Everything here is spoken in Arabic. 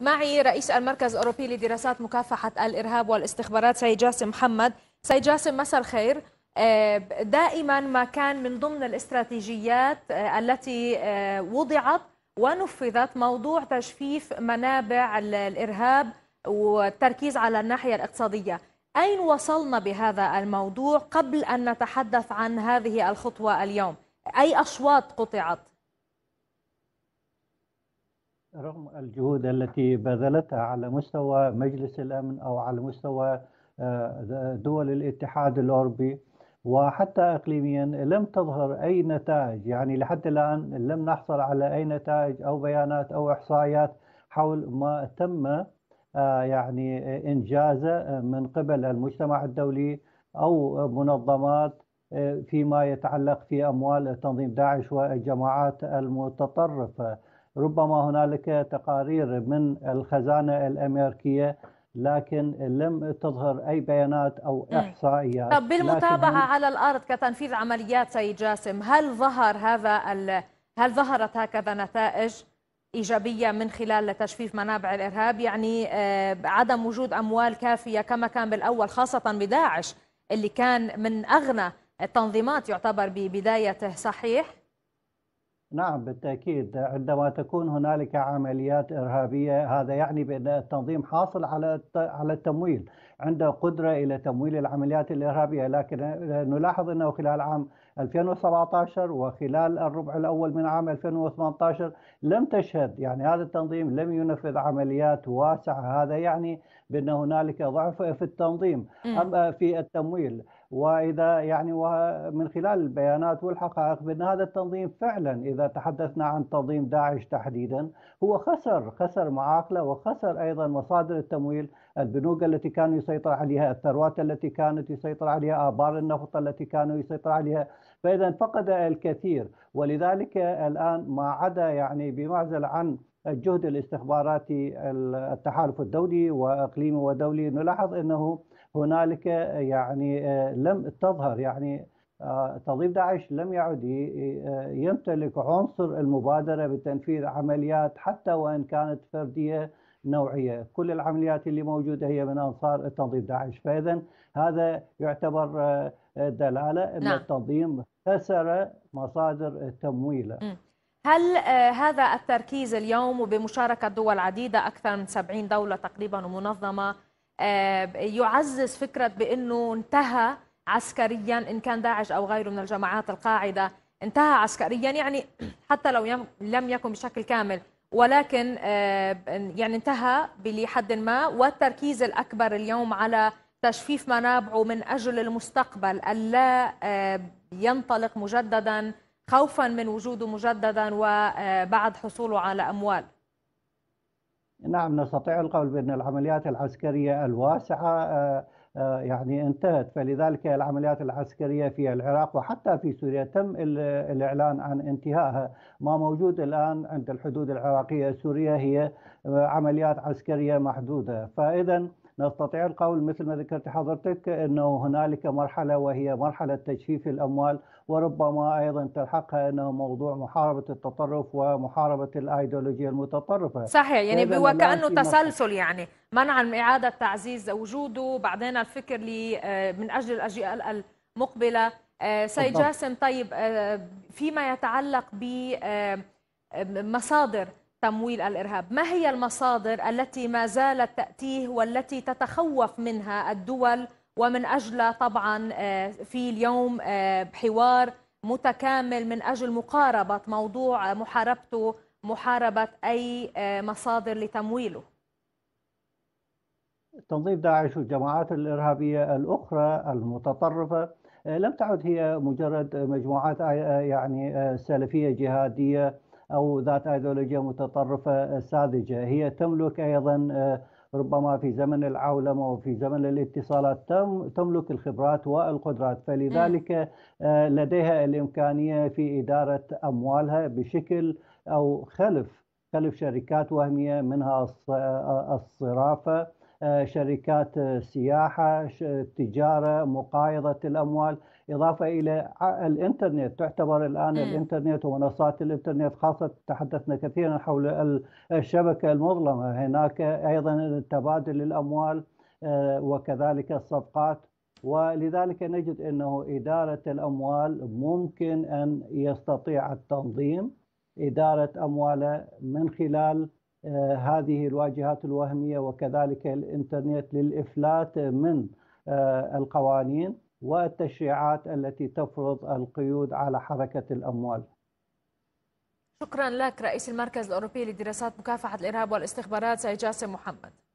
معي رئيس المركز الأوروبي لدراسات مكافحة الإرهاب والاستخبارات سيد جاسم محمد سيد جاسم مساء الخير آه، دائما ما كان من ضمن الاستراتيجيات آه، التي آه، وضعت ونفذت موضوع تجفيف منابع الإرهاب والتركيز على الناحية الاقتصادية أين وصلنا بهذا الموضوع قبل أن نتحدث عن هذه الخطوة اليوم أي أشواط قطعت؟ رغم الجهود التي بذلتها على مستوى مجلس الامن او على مستوى آه، دول الاتحاد الاوروبي وحتى اقليميا لم تظهر اي نتائج يعني لحد الان لم نحصل على اي نتائج او بيانات او احصائيات حول ما تم آه، يعني انجازه آه، من قبل المجتمع الدولي او منظمات فيما يتعلق في اموال تنظيم داعش والجماعات المتطرفه ربما هنالك تقارير من الخزانه الامريكيه لكن لم تظهر اي بيانات او احصائيات طب بالمتابعه على الارض كتنفيذ عمليات سيد جاسم هل ظهر هذا ال... هل ظهرت هكذا نتائج ايجابيه من خلال تجفيف منابع الارهاب يعني آه، عدم وجود اموال كافيه كما كان بالاول خاصه بداعش اللي كان من اغنى التنظيمات يعتبر ببدايته صحيح نعم بالتأكيد عندما تكون هنالك عمليات إرهابية هذا يعني بأن التنظيم حاصل على على التمويل عنده قدرة إلى تمويل العمليات الإرهابية لكن نلاحظ أنه خلال عام 2017 وخلال الربع الأول من عام 2018 لم تشهد يعني هذا التنظيم لم ينفذ عمليات واسعة هذا يعني بأن هنالك ضعف في التنظيم أم في التمويل واذا يعني ومن خلال البيانات والحقائق بان هذا التنظيم فعلا اذا تحدثنا عن تنظيم داعش تحديدا هو خسر خسر معاقله وخسر ايضا مصادر التمويل البنوك التي كانوا يسيطر عليها الثروات التي كانت يسيطر عليها ابار النفط التي كانوا يسيطر عليها فاذا فقد الكثير ولذلك الان ما عدا يعني بمعزل عن الجهد الاستخباراتي التحالف الدولي واقليمي ودولي نلاحظ انه هنالك يعني آه، لم تظهر يعني آه، تنظيم داعش لم يعد آه، يمتلك عنصر المبادره بتنفيذ عمليات حتى وان كانت فرديه نوعيه، كل العمليات اللي موجوده هي من انصار تنظيم داعش، فاذا هذا يعتبر دلاله ان نعم. التنظيم خسر مصادر تمويله. هل آه، هذا التركيز اليوم وبمشاركة دول عديدة أكثر من 70 دولة تقريبا ومنظمة آه، يعزز فكرة بأنه انتهى عسكريا إن كان داعش أو غيره من الجماعات القاعدة انتهى عسكريا يعني حتى لو لم يكن بشكل كامل ولكن آه، يعني انتهى لحد ما والتركيز الأكبر اليوم على تجفيف منابعه من أجل المستقبل ألا ينطلق مجددا خوفا من وجوده مجددا وبعد حصوله على أموال نعم نستطيع القول بأن العمليات العسكرية الواسعة آه، آه، يعني انتهت فلذلك العمليات العسكرية في العراق وحتى في سوريا تم الإعلان عن انتهائها ما موجود الآن عند الحدود العراقية السورية هي آه، عمليات عسكرية محدودة فإذا نستطيع القول مثل ما ذكرت حضرتك أنه هنالك مرحلة وهي مرحلة تجفيف الأموال وربما أيضا تلحقها أنه موضوع محاربة التطرف ومحاربة الأيديولوجيا المتطرفة صحيح يعني وكأنه تسلسل يعني منعا من إعادة تعزيز وجوده بعدين الفكر آه، من أجل الأجيال المقبلة آه، سيد جاسم طيب آه، فيما يتعلق ب مصادر تمويل الارهاب، ما هي المصادر التي ما زالت تاتيه والتي تتخوف منها الدول ومن اجل طبعا آه، في اليوم آه، حوار متكامل من اجل مقاربه موضوع محاربته محاربه اي آه، مصادر لتمويله. تنظيم داعش والجماعات الارهابيه الاخرى المتطرفه لم تعد هي مجرد مجموعات يعني سلفيه جهاديه أو ذات أيديولوجية متطرفة آه، ساذجة هي تملك أيضا آه، ربما في زمن العولمة وفي زمن الاتصالات تم تملك الخبرات والقدرات فلذلك آه، لديها الإمكانية في إدارة أموالها بشكل أو خلف خلف شركات وهمية منها الصرافة آه، شركات آه، سياحة تجارة مقايضة الأموال إضافة إلى الإنترنت تعتبر الآن الإنترنت ومنصات الإنترنت خاصة تحدثنا كثيرا حول الشبكة المظلمة هناك أيضا تبادل الأموال آه، وكذلك الصفقات ولذلك نجد أنه إدارة الأموال ممكن أن يستطيع التنظيم إدارة أمواله من خلال آه، هذه الواجهات الوهميه وكذلك الانترنت للافلات من آه، القوانين والتشريعات التي تفرض القيود على حركه الاموال. شكرا لك رئيس المركز الاوروبي لدراسات مكافحه الارهاب والاستخبارات سيد جاسم محمد.